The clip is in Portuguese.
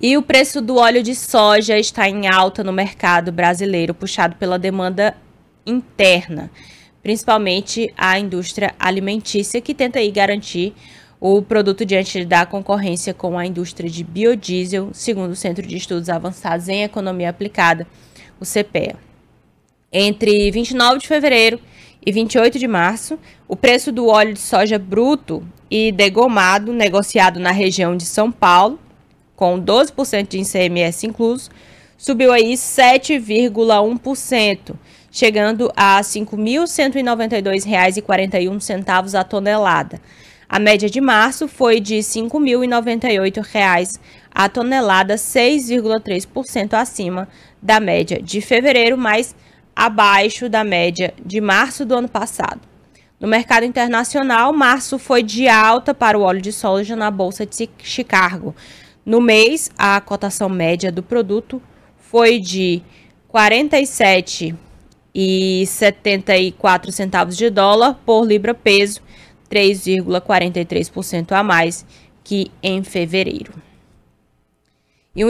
E o preço do óleo de soja está em alta no mercado brasileiro, puxado pela demanda interna, principalmente a indústria alimentícia, que tenta aí garantir o produto diante da concorrência com a indústria de biodiesel, segundo o Centro de Estudos Avançados em Economia Aplicada, o CPEA. Entre 29 de fevereiro e 28 de março, o preço do óleo de soja bruto e degomado, negociado na região de São Paulo, com 12% de ICMS incluso, subiu aí 7,1%, chegando a R$ 5.192,41 a tonelada. A média de março foi de R$ 5.098 a tonelada, 6,3% acima da média de fevereiro, mas abaixo da média de março do ano passado. No mercado internacional, março foi de alta para o óleo de soja na Bolsa de Chicago. No mês, a cotação média do produto foi de 47,74 centavos de dólar por libra peso, 3,43% a mais que em fevereiro. E um